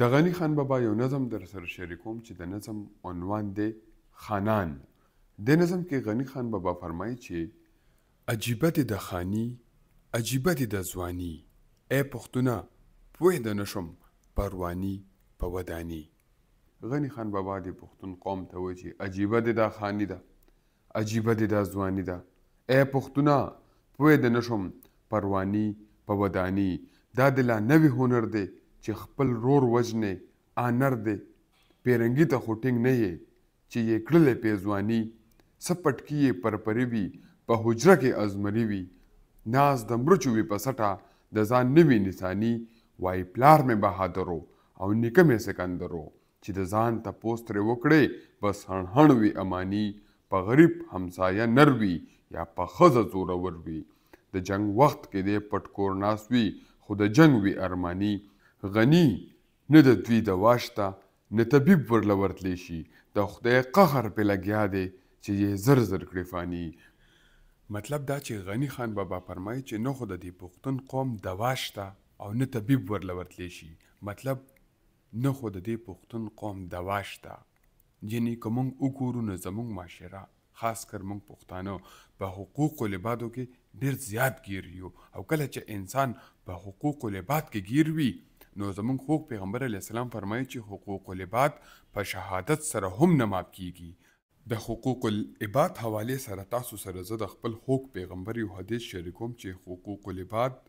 د غنی خان بابا یو نظم در سره شریکوم چې د نظم عنوان دی خانان د نظم کې غنی خان بابا فرمایي چې عجیبت د خانی عجیبت د ځواني اے پښتونه پوه د نشم پروانی په ودانی غنی خان بابا د پښتون قوم ته وایي چې عجیبت د خانی ده عجیبت د ځواني ده اے پښتونه پوه د نشم پروانی په ودانی دا د لا نوې هنر دی چې خپل رور وجنې انر دې پیرنګي ته خوټینګ نه یې چې یې کړلې پیزوانی سپټ کیه پرپری وی په حجره کې ازمری وی ناز د مرچو وی په سټه د ځان نوی نسانی وای پلار مې بهادرو او نکه مې سکندرو چې د ځان ته پوسټ لري وکړي بس هنهن وی امانی په غریب همسایه نروي یا په خزه زور وروي د جنگ وخت کې د پټکور ناسوي خو د جنگ وی ارمانی غنی نه د دوی دوا شته نه طبیب ورله ورتلی شي د خدای قهر پې لګیا دی چې یې زر زر کړې فاني مطلب دا چې غنی خان بابا فرمایي چې نه خو د دې پښتون قوم دوا شته او نه طبیب ورله ورتلی شي مطلب نه خو د دې پښتون قوم دوا شته یعنی که موږ وګورو نو زموږ معاشره خاص کر موږ پښتانه په حقوق لبادو کې ډیر زیات گیر یو او کله چې انسان په حقوق لباد کې گیر وي نو زمونږ خوږ پیغمبر علی السلام فرمایي چې حقوق العباد په شهادت سره هم نه ماف کیږي د حقوق العباد حواله سره تاسو سره زه د خپل خوږ پیغمبر یو حدیث شریکوم چې حقوق العباد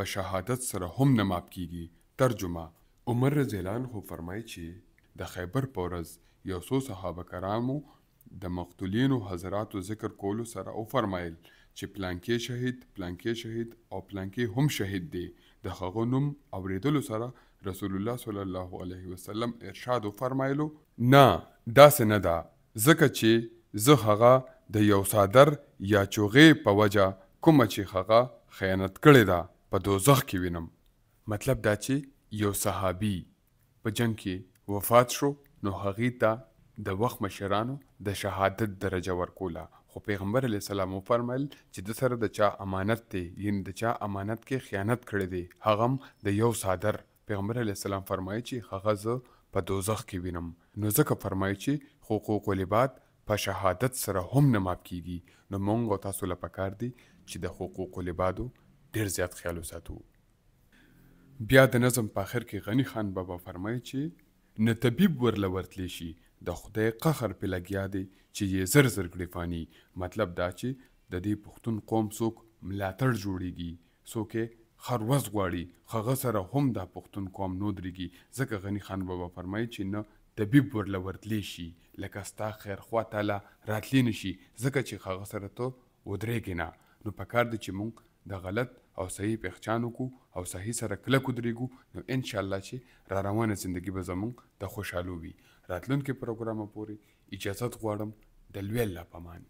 په شهادت سره هم نه ماف کیږي ترجمه عمر رضی الله عنه فرمایي چې د خیبر پورز یو څو صحابه کرامو د مقتولینو حضراتو ذکر کولو سره او فرمایل چې پلانکی شهید پلانکی شهید او پلانکی هم شهید دی د هغه نوم اوریدلو سره رسول الله صلی الله علیه وسلم ارشاد فرمایلو نه دا نه ده ځکه چې زه هغه د یو صادر یا چوغې په وجه کومه چې هغه خیانت کړې ده په دوزخ کې وینم مطلب دا چې یو صحابي په جنگ کې وفات شو نو هغې ته د وخت مشرانو د شهادت درجه ورکوله خو پیغمبر علی السلام فرمایل چې د سره د چا امانت دی یعنی د چا امانت کې خیانت کړی دی هغه د یو صادر پیغمبر علی السلام فرمایي چې هغه زه په دوزخ کې وینم نو ځکه فرمایي چې حقوق العباد په شهادت سره هم نه ماف کیږي نو مونږ او تاسو له پکار دی چې د حقوق لبادو ډیر زیات خیال وساتو بیا د نظم په اخر کې غنی خان بابا فرمایي چې نه طبيب ورله ورتلی شي د خدای قهر په لګیا دی چې یې زر زر کړي فانی مطلب دا چې د دې پښتون قوم څوک ملاتړ جوړیږي څوک خروز غواړي خغه سره هم د پښتون قوم نو درېږي ځکه غنی خان بابا فرمایي چې نه طبيب ورله ورتلی شي لکه ستا خیر خوا تعالی راتلی نشي ځکه چې خغه سره ته ودرېږي نه نو پکار دی چې مونږ د غلط او صحیح په احچان وکړو او صحیح سره کلک ودرېږو نو ان شاء الله چې را روانه ژوندۍ به زموږ د خوشحالو وي راتلونکي پروګرام پورې اجازه غواړم د لوی الله پمان